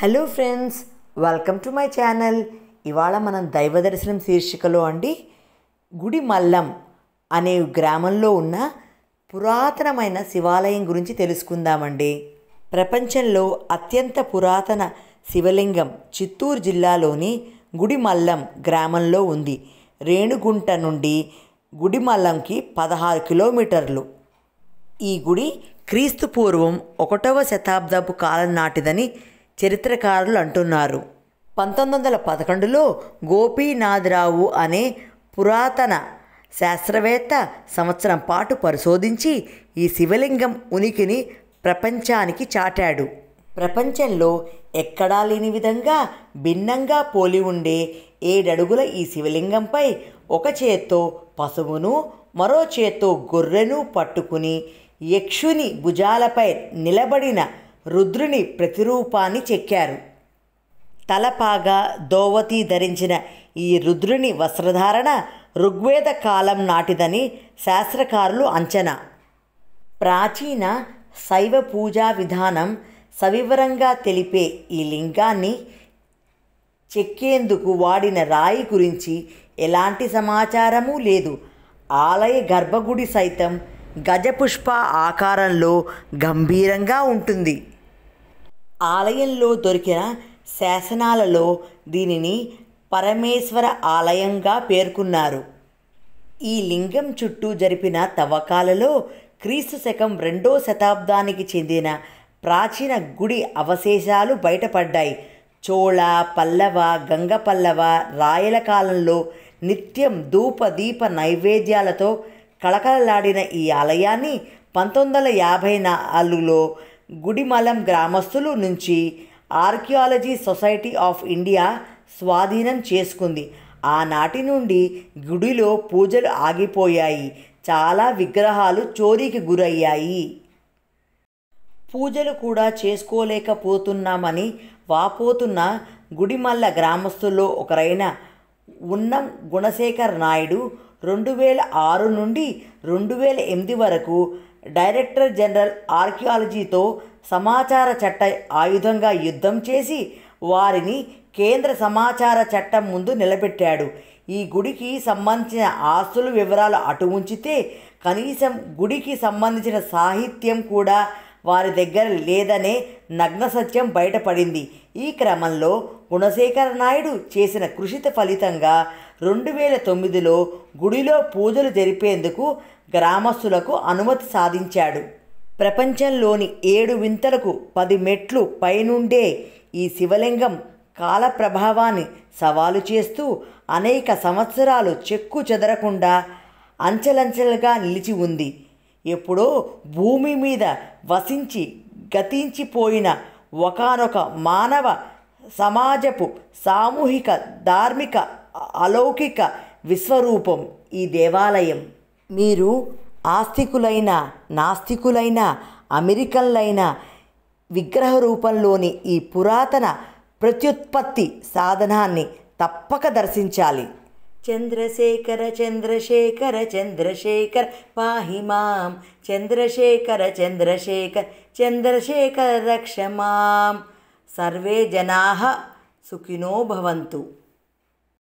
hello friends welcome to my channel ఇవాళ మనం దైవ దర్శనం శీర్షికలో అండి గుడి మల్లం అనే గ్రామంలో ఉన్న పురాతనమైన శివాలయం గురించి తెలుసుకుందామండి ప్రపంచంలో అత్యంత పురాతన శివలింగం చిత్తూరు జిల్లాలోని గుడి మల్లం గ్రామంలో ఉంది రేణుగుంట నుండి గుడి మల్లంకి పదహారు కిలోమీటర్లు ఈ గుడి క్రీస్తు పూర్వం ఒకటవ శతాబ్దపు కాలం నాటిదని చరిత్రకారులు అంటున్నారు పంతొమ్మిది వందల పదకొండులో గోపీనాథరావు అనే పురాతన శాస్త్రవేత్త సంవత్సరం పాటు పరిశోధించి ఈ శివలింగం ఉనికిని ప్రపంచానికి చాటాడు ప్రపంచంలో ఎక్కడా లేని విధంగా భిన్నంగా పోలి ఉండే ఏడడుగుల ఈ శివలింగంపై ఒక చేత్తో పశువును మరో చేత్తో గొర్రెను పట్టుకుని యక్షుని భుజాలపై నిలబడిన రుద్రుని ప్రతిరూపాన్ని చెక్కారు తలపాగా దోవతి ధరించిన ఈ రుద్రుని వస్త్రధారణ ఋగ్వేద కాలం నాటిదని శాస్త్రకారులు అంచనా ప్రాచీన శైవ పూజా విధానం సవివరంగా తెలిపే ఈ లింగాన్ని చెక్కేందుకు వాడిన రాయి గురించి ఎలాంటి సమాచారము లేదు ఆలయ గర్భగుడి సైతం గజపుష్ప ఆకారంలో గంభీరంగా ఉంటుంది ఆలయంలో దొరికిన శాసనాలలో దీనిని పరమేశ్వర ఆలయంగా పేర్కొన్నారు ఈ లింగం చుట్టూ జరిపిన తవ్వకాలలో క్రీస్తు శకం రెండో శతాబ్దానికి చెందిన ప్రాచీన గుడి అవశేషాలు బయటపడ్డాయి చోళ పల్లవ గంగ పల్లవ రాయల కాలంలో నిత్యం ధూప దీప నైవేద్యాలతో కళకళలాడిన ఈ ఆలయాన్ని పంతొమ్మిది వందల యాభై నాలుగులో గుడిమలం గ్రామస్తులు నుంచి ఆర్కియాలజీ సొసైటీ ఆఫ్ ఇండియా స్వాధీనం చేసుకుంది ఆనాటి నుండి గుడిలో పూజలు ఆగిపోయాయి చాలా విగ్రహాలు చోరీకి గురయ్యాయి పూజలు కూడా చేసుకోలేకపోతున్నామని వాపోతున్న గుడిమల్ల గ్రామస్తుల్లో ఒకరైన ఉన్నం గుణశేఖర్ నాయుడు రెండు వేల ఆరు నుండి రెండు వేల ఎనిమిది వరకు డైరెక్టర్ జనరల్ ఆర్కియాలజీతో సమాచార చట్ట ఆయుధంగా యుద్ధం చేసి వారిని కేంద్ర సమాచార చట్టం ముందు నిలబెట్టాడు ఈ గుడికి సంబంధించిన ఆస్తుల వివరాలు అటు ఉంచితే కనీసం గుడికి సంబంధించిన సాహిత్యం కూడా వారి దగ్గర లేదనే నగ్న సత్యం బయటపడింది ఈ క్రమంలో గుణశేఖర నాయుడు చేసిన కృషిత ఫలితంగా రెండు వేల తొమ్మిదిలో గుడిలో పూజలు జరిపేందుకు గ్రామస్తులకు అనుమతి సాధించాడు ప్రపంచంలోని ఏడు వింతలకు పది మెట్లు పైనుండే ఈ శివలింగం కాల ప్రభావాన్ని సవాలు చేస్తూ అనేక సంవత్సరాలు చెక్కు చెదరకుండా అంచెలంచెలుగా నిలిచి ఉంది ఎప్పుడో భూమి మీద వసించి గతించిపోయిన ఒకనొక మానవ సమాజపు సామూహిక ధార్మిక అలౌకిక విశ్వరూపం ఈ దేవాలయం మీరు ఆస్తికులైన నాస్తికులైన అమెరికన్లైన విగ్రహ రూపంలోని ఈ పురాతన ప్రత్యుత్పత్తి సాధనాన్ని తప్పక దర్శించాలి చంద్రశేఖర చంద్రశేఖర చంద్రశేఖర పాహిమాం చంద్రశేఖర చంద్రశేఖర చంద్రశేఖర రక్షమాం సర్వే జనా సుఖినో భవంతు